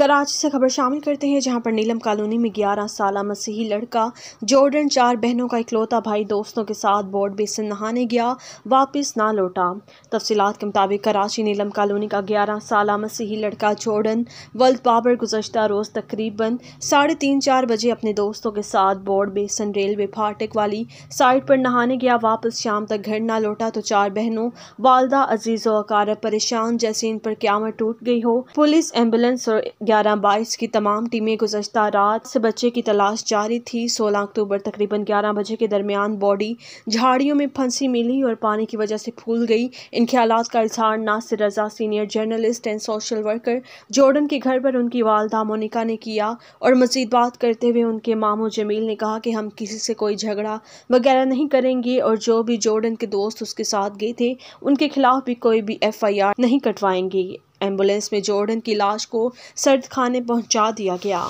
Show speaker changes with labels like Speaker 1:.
Speaker 1: कराची से खबर शामिल करते हैं जहां पर नीलम कॉलोनी में 11 साल मसीही लड़का जॉर्डन चार बहनों का इकलौता भाई दोस्तों के साथ बोर्ड बेसन नहाने गया वापस ना लौटा तफसीत के मुताबिक कराची नीलम कॉलोनी का 11 साल मसीही लड़का जॉर्डन वल्द पावर गुजशत रोज़ तकरीबन साढ़े तीन चार बजे अपने दोस्तों के साथ बोर्ड बेसन रेलवे फाटक वाली साइड पर नहाने गया वापस शाम तक घर ना लौटा तो चार बहनों वालदा अजीज़ व अकार परेशान जैसे इन पर क्यामत टूट गई हो पुलिस एम्बुलेंस और ग्यारह बाईस की तमाम टीमें गुजशत रात से बच्चे की तलाश जारी थी सोलह अक्टूबर तकरीबन ग्यारह बजे के दरमियान बॉडी झाड़ियों में फंसी मिली और पानी की वजह से फूल गई इन ख्याल का इजहार Nasir Raza senior journalist and social worker Jordan के घर पर उनकी वालदा मोनिका ने किया और मजीद बात करते हुए उनके मामू जमील ने कहा कि हम किसी से कोई झगड़ा वगैरह नहीं करेंगे और जो भी जोर्डन के दोस्त उसके साथ गए थे उनके खिलाफ भी कोई भी एफ आई आर नहीं कटवाएंगे एम्बुलेंस में जॉर्डन की लाश को सर्द खाने पहुंचा दिया गया